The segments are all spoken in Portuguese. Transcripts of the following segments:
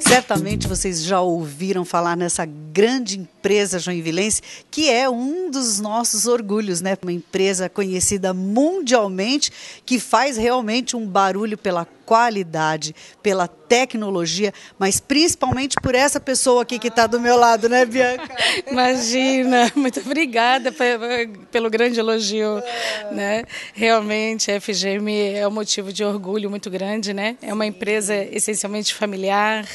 Certamente vocês já ouviram falar nessa grande empresa joinvilense, que é um dos nossos orgulhos, né? Uma empresa conhecida mundialmente que faz realmente um barulho pela qualidade, pela tecnologia, mas principalmente por essa pessoa aqui que está do meu lado, né, Bianca? Imagina, muito obrigada pelo grande elogio, é. né? Realmente, a FGM é um motivo de orgulho muito grande, né? É uma empresa essencialmente familiar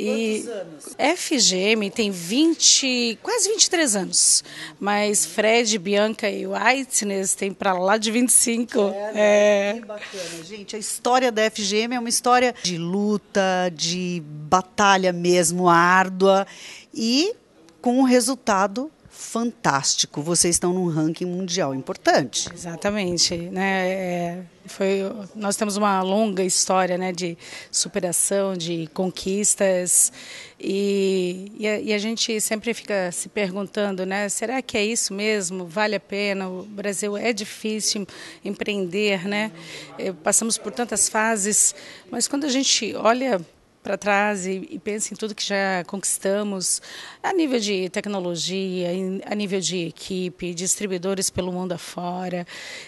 Quantos anos? FGM tem 20, quase 23 anos, mas Fred, Bianca e Whiteness tem para lá de 25. É, né? é. Que bacana, gente. A história da FGM é uma história de luta, de batalha mesmo, árdua e com um resultado fantástico. Vocês estão num ranking mundial importante. Exatamente, né? É, foi, nós temos uma longa história, né, de superação, de conquistas e, e, a, e a gente sempre fica se perguntando, né? Será que é isso mesmo? Vale a pena? O Brasil é difícil empreender, né? É, passamos por tantas fases, mas quando a gente olha para trás e, e pensa em tudo que já conquistamos a nível de tecnologia, a nível de equipe, distribuidores pelo mundo afora.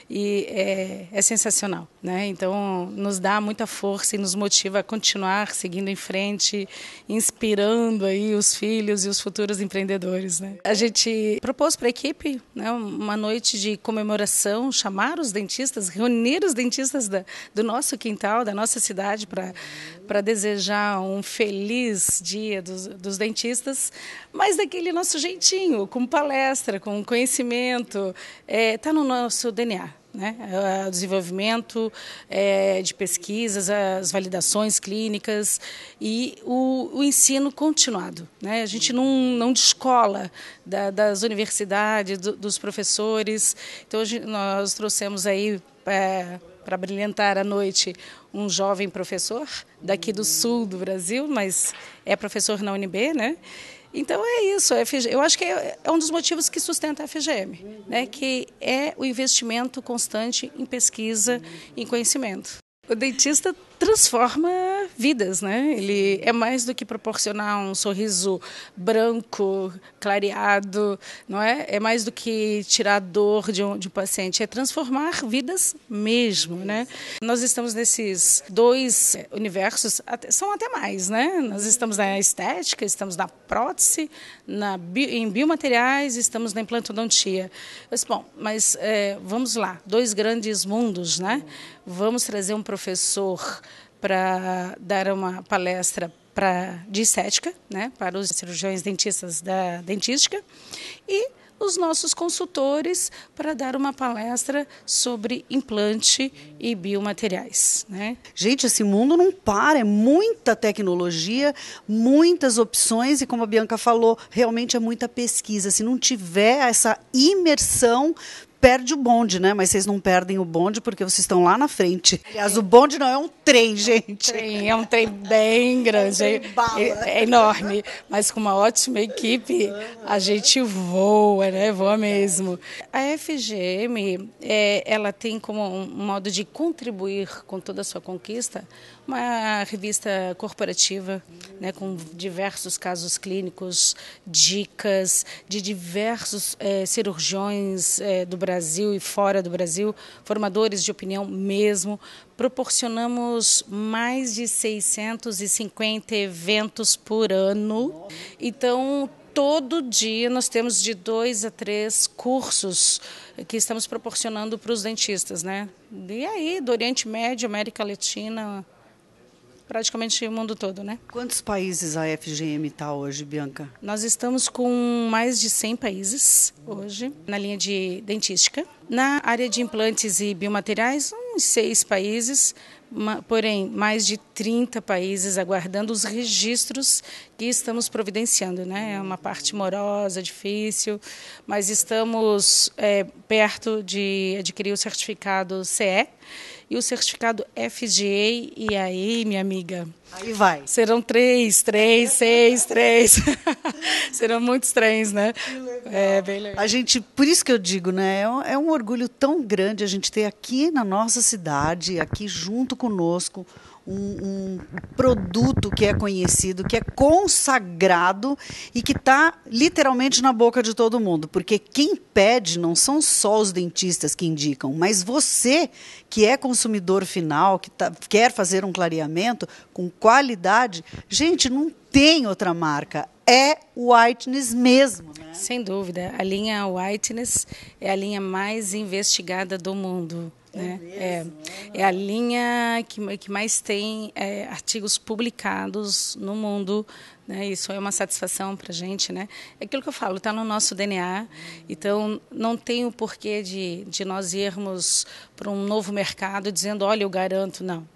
E é, é sensacional. Né? Então, nos dá muita força e nos motiva a continuar seguindo em frente, inspirando aí os filhos e os futuros empreendedores. Né? A gente propôs para a equipe né, uma noite de comemoração, chamar os dentistas, reunir os dentistas da, do nosso quintal, da nossa cidade, para desejar um feliz dia dos, dos dentistas, mas daquele nosso jeitinho, com palestra, com conhecimento. Está é, tá no nosso DNA. Né? Ah, o desenvolvimento é, de pesquisas, as validações clínicas e o, o ensino continuado. Né? A gente não, não descola da, das universidades, do, dos professores. Então, hoje nós trouxemos aí é, para brilhantar a noite um jovem professor daqui do sul do Brasil, mas é professor na UNB, né? Então é isso, é eu acho que é, é, um dos motivos que sustenta a FGM, né, que é o investimento constante em pesquisa, em conhecimento. O dentista transforma vidas, né? Ele é mais do que proporcionar um sorriso branco, clareado, não é? É mais do que tirar a dor de um, de um paciente, é transformar vidas mesmo, né? Nós estamos nesses dois eh, universos, são até mais, né? Nós estamos na estética, estamos na prótese, na bio, em biomateriais, estamos na implantodontia. Mas, bom, mas é, vamos lá, dois grandes mundos, né? Vamos trazer um professor para dar uma palestra para de estética, né, para os cirurgiões dentistas da dentística e os nossos consultores para dar uma palestra sobre implante e biomateriais. Né? Gente, esse mundo não para, é muita tecnologia, muitas opções e, como a Bianca falou, realmente é muita pesquisa. Se não tiver essa imersão, perde o bonde, né? Mas vocês não perdem o bonde porque vocês estão lá na frente. Aliás, o bonde não é um trem, gente. É um trem, é um trem bem é grande, é, é, enorme, mas com uma ótima equipe a gente voa, né? Voa mesmo. A FGM, é, ela tem como um modo de contribuir com toda a sua conquista uma revista corporativa, né, com diversos casos clínicos, dicas de diversos é, cirurgiões é, do Brasil Brasil e fora do Brasil, formadores de opinião mesmo. Proporcionamos mais de 650 eventos por ano. Então, todo dia nós temos de dois a três cursos que estamos proporcionando para os dentistas, né? E aí, do Oriente Médio, América Latina, praticamente o mundo todo, né? Quantos países a FGM está hoje, Bianca? Nós estamos com mais de 100 países hoje na linha de dentística. Na área de implantes e biomateriais, uns seis países, porém mais de 30 países aguardando os registros que estamos providenciando. Né? É uma parte morosa, difícil, mas estamos é, perto de adquirir o certificado CE e o certificado FGA. E aí, minha amiga? Aí vai. Serão três, três, seis, três. Serão muitos trens, né? É, bem legal. A gente, por isso que eu digo, né? É, é um orgulho tão grande a gente ter aqui na nossa cidade, aqui junto conosco, um, um produto que é conhecido, que é consagrado e que está literalmente na boca de todo mundo. Porque quem pede não são só os dentistas que indicam, mas você que é consumidor final, que tá, quer fazer um clareamento com qualidade, gente, não tem outra marca é o whiteness mesmo, né? Sem dúvida. A linha whiteness é a linha mais investigada do mundo. É né? É, é, a linha que, que mais tem é, artigos publicados no mundo. Né? Isso é uma satisfação para a gente. Né? É aquilo que eu falo, está no nosso DNA. Então, não tem o porquê de, de nós irmos para um novo mercado dizendo, olha, eu garanto, não.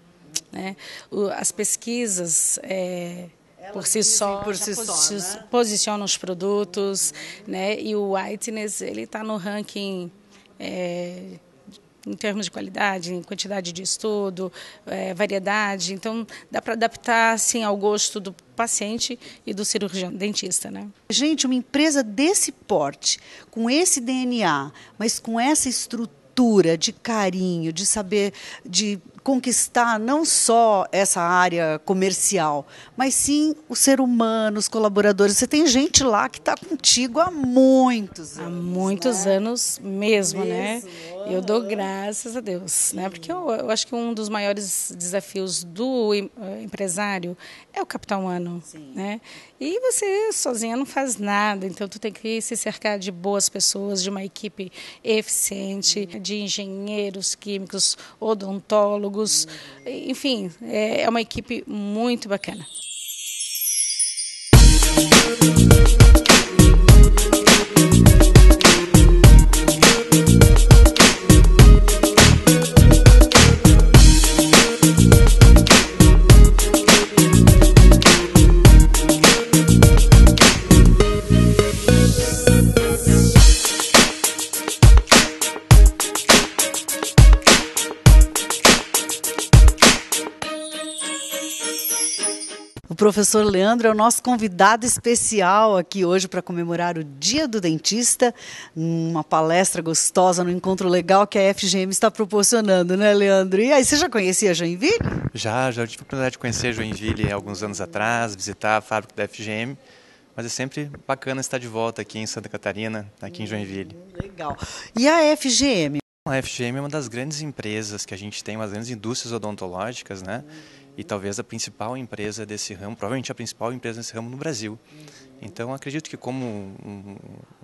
Né? O, as pesquisas... É, por si só, por si posi né? posiciona os produtos, uhum. né? E o Whiteness ele está no ranking é, em termos de qualidade, em quantidade de estudo, é, variedade. Então, dá para adaptar assim, ao gosto do paciente e do cirurgião dentista. Né? Gente, uma empresa desse porte, com esse DNA, mas com essa estrutura, de carinho, de saber, de conquistar não só essa área comercial, mas sim o ser humano, os colaboradores. Você tem gente lá que está contigo há muitos anos. Há muitos né? anos mesmo, né? mesmo, né? Eu dou graças a Deus, né? sim. né? Porque eu, eu, acho que um dos maiores desafios do eh, empresário é o capital humano, né? E você sozinha não faz nada, então tu tem que se cercar de boas pessoas, de uma equipe eficiente, sim. de engenheiros, químicos, odontólogos, jogos, enfim, é, é uma equipe muito bacana. professor Leandro é o nosso convidado especial aqui hoje para comemorar o Dia do Dentista, uma palestra gostosa um encontro legal que a FGM está proporcionando, né, Leandro? E aí, você já conhecia Joinville? Já, já tive a oportunidade de conhecer Joinville alguns anos atrás, visitar a fábrica da FGM mas é sempre bacana estar de volta aqui em Santa Catarina, aqui em Joinville. Legal. E a FGM? A FGM é uma das grandes empresas que a gente tem, das grandes indústrias odontológicas, né? Uhum e talvez a principal empresa desse ramo, provavelmente a principal empresa desse ramo no Brasil. Então, acredito que como um,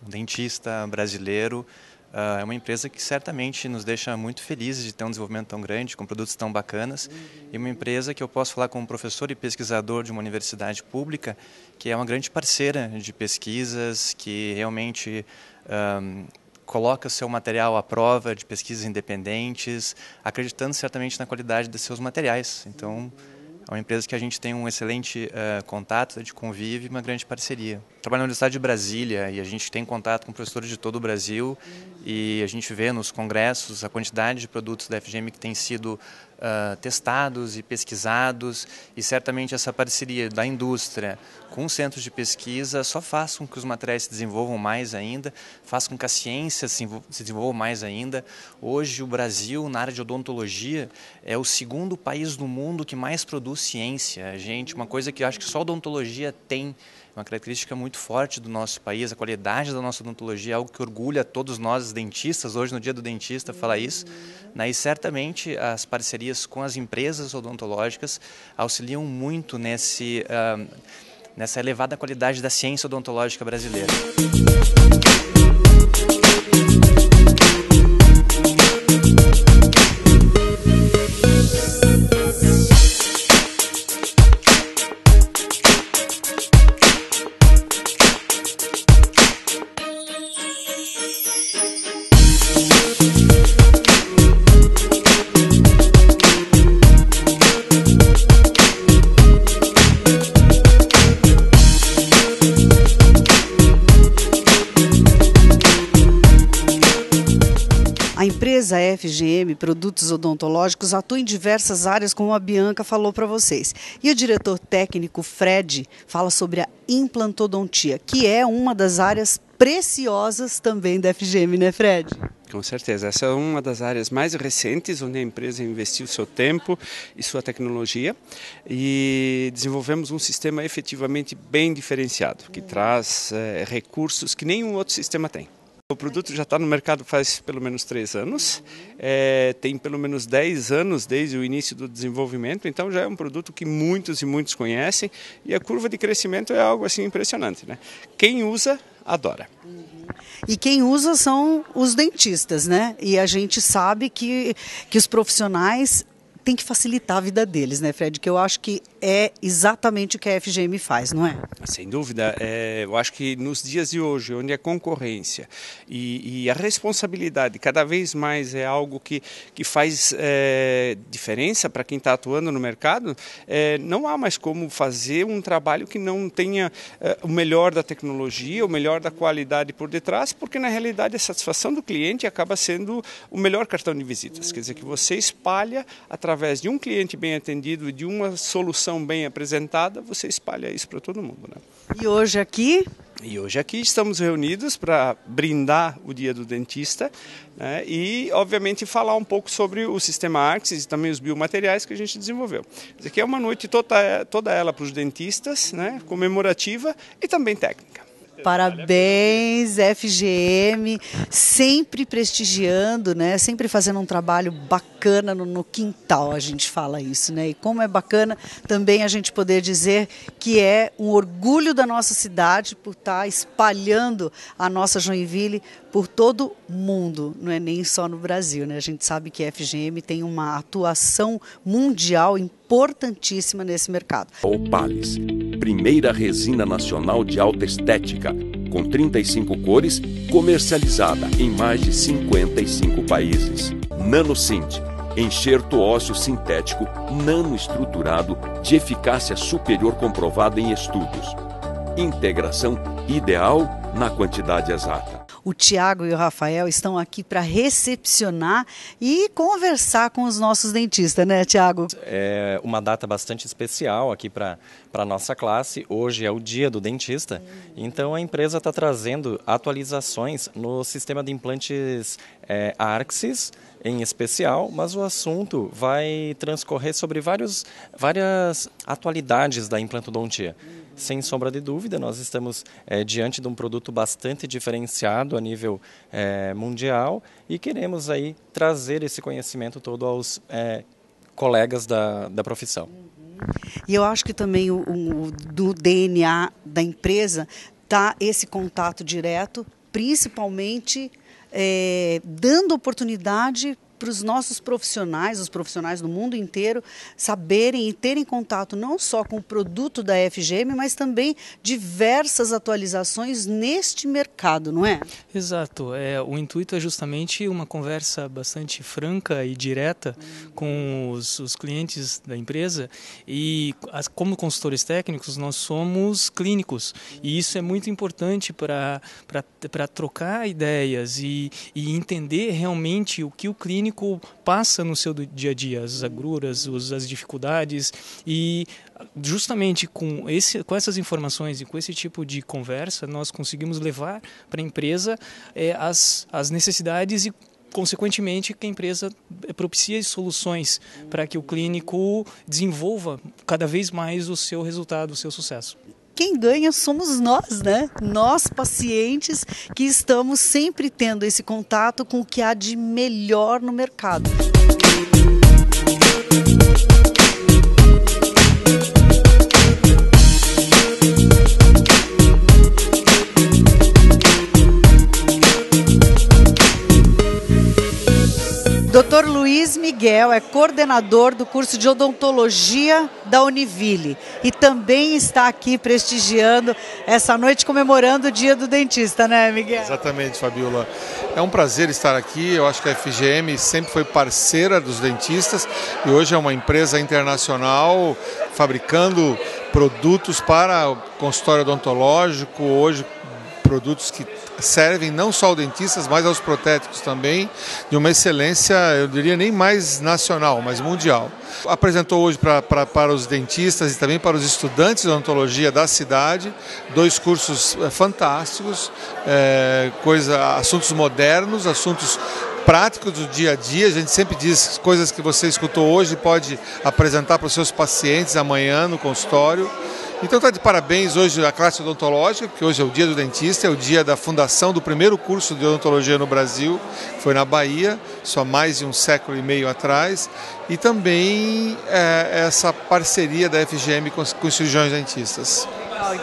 um dentista brasileiro, uh, é uma empresa que certamente nos deixa muito felizes de ter um desenvolvimento tão grande, com produtos tão bacanas, e uma empresa que eu posso falar como professor e pesquisador de uma universidade pública, que é uma grande parceira de pesquisas, que realmente um, ah, coloca seu material à prova de pesquisas independentes, acreditando certamente na qualidade de seus materiais. Então, é uma empresa que a gente tem um excelente uh, contato, de convívio e uma grande parceria. Trabalho na Universidade de Brasília e a gente tem contato com professores de todo o Brasil e a gente vê nos congressos a quantidade de produtos da FGM que tem sido uh, testados e pesquisados, e certamente essa parceria da indústria com centros de pesquisa só faz com que os materiais se desenvolvam mais ainda, faz com que a ciência se desenvolva mais ainda. Hoje, o Brasil, na área de odontologia, é o segundo país do mundo que mais produz ciência. A gente, uma coisa que eu acho que só odontologia tem uma característica muito forte do nosso país, a qualidade da nossa odontologia, é algo que orgulha todos nós, dentistas, hoje no dia do dentista, uhum. falar isso. Uhum. Né? E certamente as parcerias com as empresas odontológicas auxiliam muito nesse, uh, nessa elevada qualidade da ciência odontológica brasileira. A empresa FGM Produtos Odontológicos atua em diversas áreas, como a Bianca falou para vocês. E o diretor técnico Fred fala sobre a implantodontia, que é uma das áreas preciosas também da FGM, né, Fred? Com certeza. Essa é uma das áreas mais recentes onde a empresa investiu seu tempo e sua tecnologia e desenvolvemos um sistema efetivamente bem diferenciado, que traz é, recursos que nenhum outro sistema tem. O produto já está no mercado faz pelo menos três anos, é, tem pelo menos dez anos desde o início do desenvolvimento, então já é um produto que muitos e muitos conhecem e a curva de crescimento é algo assim impressionante. Né? Quem usa, adora. Uhum. E quem usa são os dentistas, né? E a gente sabe que, que os profissionais tem que facilitar a vida deles, né, Fred? Que eu acho que é exatamente o que a FGM faz, não é? Sem dúvida. É, eu acho que nos dias de hoje, onde a é concorrência e, e a responsabilidade cada vez mais é algo que, que faz é, diferença para quem está atuando no mercado, é, não há mais como fazer um trabalho que não tenha é, o melhor da tecnologia, o melhor da qualidade por detrás, porque na realidade a satisfação do cliente acaba sendo o melhor cartão de visitas. Quer dizer, que você espalha através através de um cliente bem atendido, de uma solução bem apresentada, você espalha isso para todo mundo. Né? E hoje aqui? E hoje aqui estamos reunidos para brindar o Dia do Dentista né, e, obviamente, falar um pouco sobre o sistema Arxis e também os biomateriais que a gente desenvolveu. Isso aqui é uma noite toda, toda ela para os dentistas, né, comemorativa e também técnica. Parabéns, FGM, sempre prestigiando, né? Sempre fazendo um trabalho bacana no, no, quintal, a gente fala isso, né? E como é bacana também a gente poder dizer que é um orgulho da nossa cidade por estar tá espalhando a nossa Joinville por todo mundo, não é nem só no Brasil, né? A gente sabe que a FGM tem uma atuação mundial importante importantíssima nesse mercado. Opalis, primeira resina nacional de alta estética, com 35 cores, comercializada em mais de 55 países. NanoSint, enxerto ósseo sintético nanoestruturado de eficácia superior comprovada em estudos. Integração ideal na quantidade exata o Tiago e o Rafael estão aqui para recepcionar e conversar com os nossos dentistas, né, Tiago? É uma data bastante especial aqui para para a nossa classe. Hoje é o dia do dentista, uhum. então a empresa está trazendo atualizações no sistema de implantes é, Arxis, em especial, mas o assunto vai transcorrer sobre vários, várias atualidades da implantodontia. Uhum. Sem sombra de dúvida, nós estamos é, diante de um produto bastante diferenciado a nível é, mundial e queremos aí trazer esse conhecimento todo aos é, colegas da, da profissão. Uhum. E eu acho que também o, o do DNA da empresa está esse contato direto, principalmente é, dando oportunidade para os nossos profissionais, os profissionais do mundo inteiro, saberem e terem contato não só com o produto da FGM, mas também diversas atualizações neste mercado, não é? Exato. É, o intuito é justamente uma conversa bastante franca e direta hum. com os, os, clientes da empresa e as, como consultores técnicos nós somos clínicos hum. e isso é muito importante para trocar ideias e, e entender realmente o que o clínico técnico passa no seu dia a dia, as agruras, as dificuldades e justamente com, esse, com essas informações e com esse tipo de conversa nós conseguimos levar para a empresa é, as, as necessidades e consequentemente que a empresa eh, propicia soluções para que o clínico desenvolva cada vez mais o seu resultado, o seu sucesso quem ganha somos nós, né? Nós, pacientes, que estamos sempre tendo esse contato com o que há de melhor no mercado. coordenador do curso de odontologia da Univille e também está aqui prestigiando essa noite comemorando o Dia do Dentista, né, Miguel? Exatamente, Fabiola. É um prazer estar aqui. Eu acho que a FGM sempre foi parceira dos dentistas e hoje é uma empresa internacional fabricando produtos para consultório odontológico, hoje produtos que servem não só aos dentistas, mas aos protéticos também, de uma excelência, eu diria nem mais nacional, mas mundial. Apresentou hoje pra, pra, para os dentistas e também para os estudantes de odontologia da cidade dois cursos eh, fantásticos, é, coisa, assuntos modernos, assuntos práticos do dia a dia. A gente sempre diz coisas que você escutou hoje pode apresentar para os seus pacientes amanhã no consultório. Então está de parabéns hoje a classe odontológica, porque hoje é o dia do dentista, é o dia da fundação do primeiro curso de odontologia no Brasil, foi na Bahia, só mais de um século e meio atrás, e também é, essa parceria da FGM com, com os cirurgiões dentistas.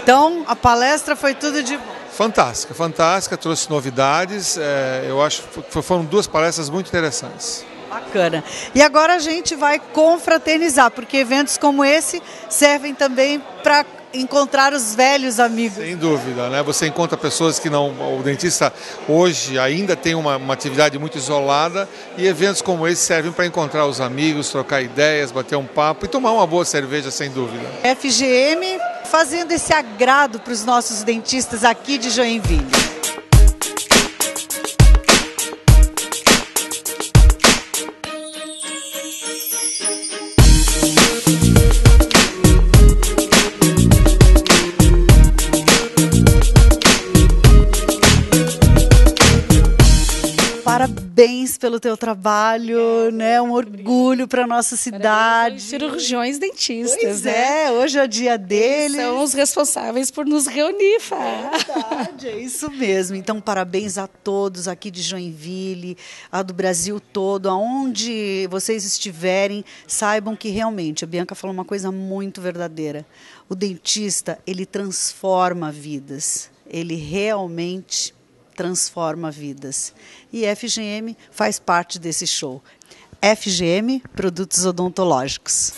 Então a palestra foi tudo de bom. Fantástica, fantástica, trouxe novidades. É, eu acho que foram duas palestras muito interessantes. Bacana. E agora a gente vai confraternizar, porque eventos como esse servem também para encontrar os velhos amigos. Sem dúvida, né? Você encontra pessoas que não. O dentista hoje ainda tem uma, uma atividade muito isolada e eventos como esse servem para encontrar os amigos, trocar ideias, bater um papo e tomar uma boa cerveja, sem dúvida. FGM fazendo esse agrado para os nossos dentistas aqui de Joinville. parabéns pelo teu trabalho, é, né? Um orgulho para nossa cidade. Cirurgiões dentistas, pois né? É, hoje é o dia deles. Eles são os responsáveis por nos reunir, Fá. É verdade, é isso mesmo. Então, parabéns a todos aqui de Joinville, a do Brasil todo, aonde vocês estiverem, saibam que realmente a Bianca falou uma coisa muito verdadeira. O dentista, ele transforma vidas. Ele realmente transforma vidas. E FGM faz parte desse show. FGM Produtos Odontológicos.